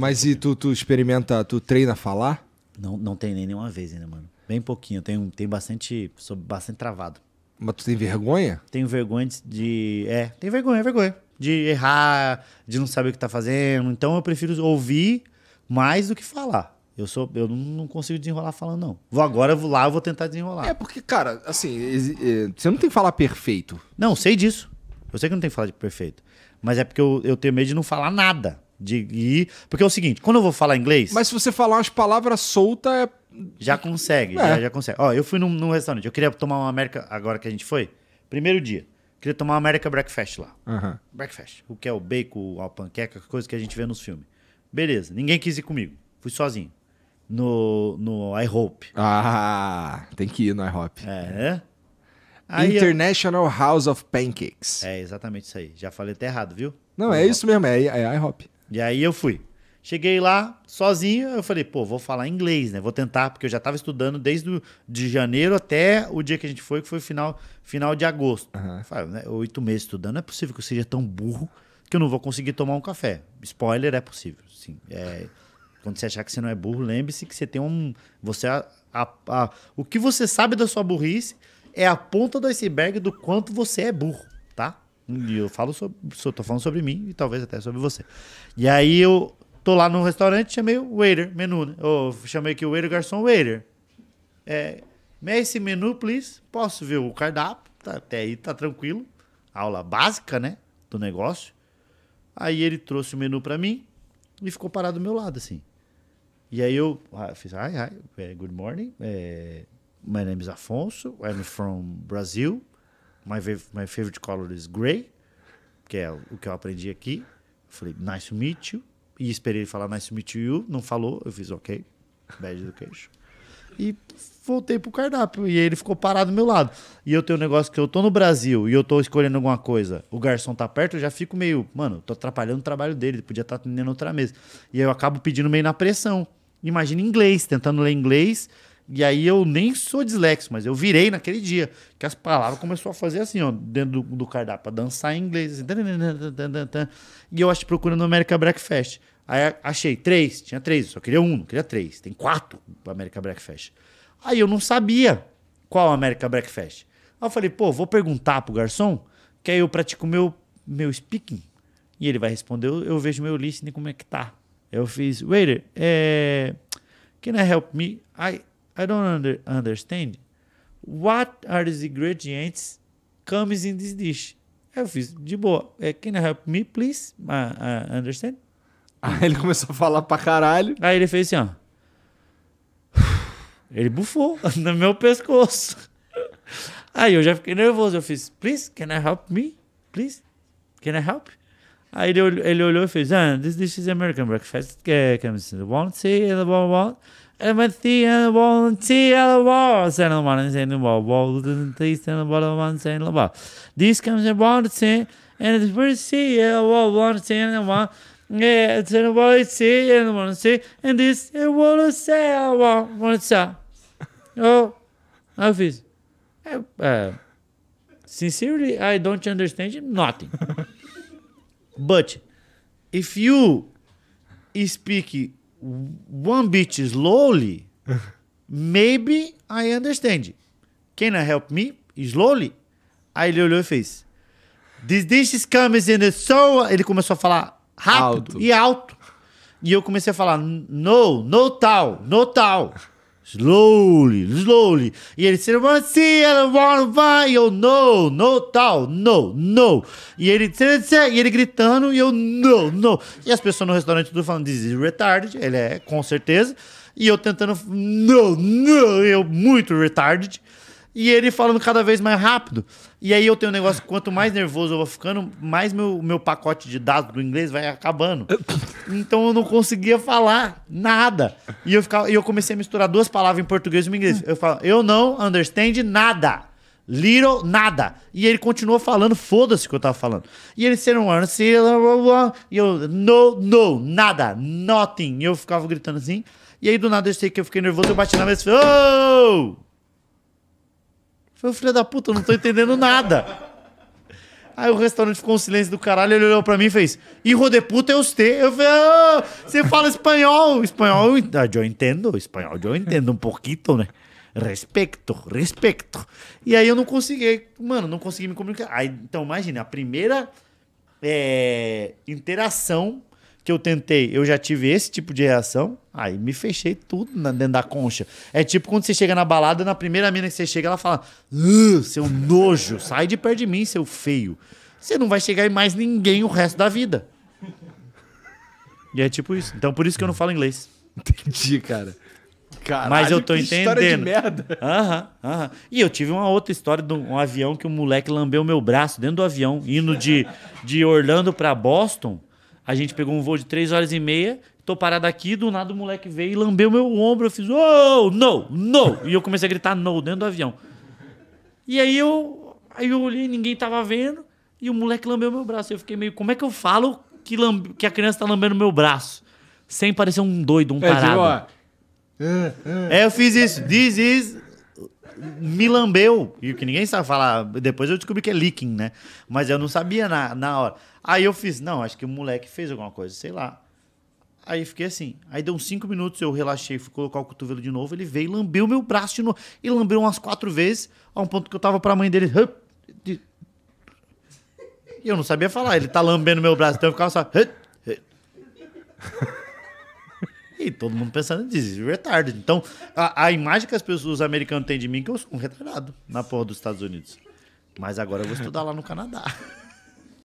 Mas e tu, tu experimenta, tu treina falar? Não, não treinei nenhuma vez ainda, mano. Bem pouquinho. Tenho, tenho bastante. Sou bastante travado. Mas tu tem vergonha? Tenho vergonha de. É, tenho vergonha, vergonha. De errar, de não saber o que tá fazendo. Então eu prefiro ouvir mais do que falar. Eu sou, eu não consigo desenrolar falando, não. Vou agora vou lá, vou tentar desenrolar. É porque, cara, assim, é, você não tem que falar perfeito. Não, sei disso. Eu sei que não tem que falar de perfeito. Mas é porque eu, eu tenho medo de não falar nada de ir. Porque é o seguinte, quando eu vou falar inglês. Mas se você falar umas palavras soltas, é... Já consegue, é. já, já, consegue. Ó, eu fui num, num, restaurante, eu queria tomar uma América. Agora que a gente foi, primeiro dia. Queria tomar uma América Breakfast lá. Uhum. Breakfast. O que é o bacon, a panqueca, coisa que a gente vê nos filmes. Beleza, ninguém quis ir comigo. Fui sozinho. No, no IHOP. Ah, tem que ir no IHOP. É, né? International eu... House of Pancakes. É, exatamente isso aí. Já falei até errado, viu? Não, é isso mesmo, é, é IHOP. E aí eu fui. Cheguei lá sozinho, eu falei, pô, vou falar inglês, né? Vou tentar, porque eu já estava estudando desde de janeiro até o dia que a gente foi, que foi final, final de agosto. Uhum. Falei, né? Oito meses estudando, não é possível que eu seja tão burro que eu não vou conseguir tomar um café. Spoiler, é possível, sim. É, quando você achar que você não é burro, lembre-se que você tem um... Você é a, a, a, o que você sabe da sua burrice é a ponta do iceberg do quanto você é burro, tá? E eu falo sobre. tô falando sobre mim e talvez até sobre você. E aí eu tô lá no restaurante, chamei o waiter, menu, né? Eu chamei aqui o waiter, garçom, waiter. É, me esse menu, please. Posso ver o cardápio? Tá, até aí tá tranquilo. Aula básica, né? Do negócio. Aí ele trouxe o menu para mim e ficou parado do meu lado, assim. E aí eu ah, fiz, hi, hi, eh, good morning. É, my name is Afonso, I'm from Brazil my, my favorite color is gray, que é o que eu aprendi aqui. falei, nice to meet you. E esperei ele falar nice to meet you. Não falou, eu fiz ok. Bad education. E voltei pro cardápio. E ele ficou parado do meu lado. E eu tenho um negócio que eu tô no Brasil e eu tô escolhendo alguma coisa. O garçom tá perto, eu já fico meio, mano, tô atrapalhando o trabalho dele. Ele podia estar tá atendendo outra mesa. E aí eu acabo pedindo meio na pressão. Imagina inglês, tentando ler inglês e aí eu nem sou dislexo, mas eu virei naquele dia. Que as palavras começou a fazer assim, ó, dentro do, do cardápio, pra dançar em inglês. Assim, e eu acho procurando América Breakfast. Aí achei três, tinha três, só queria um, não queria três. Tem quatro América Breakfast. Aí eu não sabia qual América Breakfast. Aí eu falei, pô, vou perguntar pro garçom, que aí eu pratico meu, meu speaking. E ele vai responder, eu, eu vejo meu listening como é que tá. Eu fiz, waiter, é... can I help me? I, I don't under, understand. What are the ingredients comes in this dish? eu fiz, de boa. Can you help me, please? Uh, uh, understand? Aí ele começou a falar pra caralho. Aí ele fez assim, ó. Ele bufou no meu pescoço. Aí eu já fiquei nervoso. Eu fiz, please, can I help me? Please, can I help? Aí ele, ele olhou e fez, ah, this dish is American breakfast. Comes in the one, say, I one, one. Empathy and the wall and tea and the wall. Send the one and send the wall. Wall and tea, send the bottom one, send the wall. This comes in one tea and it's pretty see. and the wall, one tea and the one. Yeah, it's in the wall, it's tea and the one tea. And this, it will say, I want one tea. Oh, Alphys. Uh, sincerely, I don't understand nothing. but if you speak one bit slowly, maybe I understand. Can I help me? Slowly? Aí ele olhou e fez. This dish coming in the soul. Ele começou a falar rápido alto. e alto. E eu comecei a falar, no, no tal, no tal slowly, slowly. E ele, você não vai see, assim, ela não vai. E eu, no, no, tal, no, no. E ele, assim. e ele gritando, e eu, no, no. E as pessoas no restaurante tudo falando, this is retarded. Ele é, com certeza. E eu tentando, no, no. Eu, muito retarded. E ele falando cada vez mais rápido. E aí eu tenho um negócio, quanto mais nervoso eu vou ficando, mais meu, meu pacote de dados do inglês vai acabando. Então eu não conseguia falar nada. E eu, ficava, e eu comecei a misturar duas palavras em português e em inglês. Eu falo, eu não understand nada. Little nada. E ele continuou falando, foda-se o que eu tava falando. E ele sendo um e eu, no, no, nada, nothing. E eu ficava gritando assim. E aí do nada eu sei que eu fiquei nervoso, eu bati na mesa e falei, oh! Foi o filho da puta, eu não tô entendendo nada. Aí o restaurante ficou um silêncio do caralho, ele olhou pra mim e fez, hijo de puta é usted. Eu falei, ah, você fala espanhol. Espanhol, eu ah, entendo, espanhol eu entendo um pouquinho, né? Respeito, respeito. E aí eu não consegui, mano, não consegui me comunicar. Aí, então imagina, a primeira é, interação que eu tentei, eu já tive esse tipo de reação, aí me fechei tudo na, dentro da concha. É tipo quando você chega na balada, na primeira mina que você chega, ela fala: seu nojo, sai de perto de mim, seu feio. Você não vai chegar em mais ninguém o resto da vida. E é tipo isso. Então por isso que eu não falo inglês. Entendi, cara. Caralho, Mas eu tô que entendendo. História de merda. Aham, aham. E eu tive uma outra história de um avião que um moleque lambeu meu braço dentro do avião, indo de, de Orlando para Boston. A gente pegou um voo de três horas e meia, tô parado aqui, do nada o moleque veio e lambeu meu ombro. Eu fiz, oh, no, no! E eu comecei a gritar no dentro do avião. E aí eu, aí eu olhei, ninguém tava vendo, e o moleque lambeu meu braço. Eu fiquei meio, como é que eu falo que, lambe, que a criança tá lambendo meu braço? Sem parecer um doido, um é, tipo, tarado. É, ó. É. é, eu fiz isso. This is me lambeu. E o que ninguém sabe falar. Depois eu descobri que é leaking, né? Mas eu não sabia na, na hora. Aí eu fiz, não, acho que o moleque fez alguma coisa, sei lá. Aí fiquei assim. Aí deu uns cinco minutos, eu relaxei, fui colocar o cotovelo de novo. Ele veio e lambeu meu braço de novo. E lambeu umas quatro vezes, a um ponto que eu tava pra mãe dele. E eu não sabia falar. Ele tá lambendo meu braço, então eu ficava só. E todo mundo pensando em retarded. Então, a, a imagem que as pessoas os americanos têm de mim é que eu sou um retardado na porra dos Estados Unidos. Mas agora eu vou estudar lá no Canadá.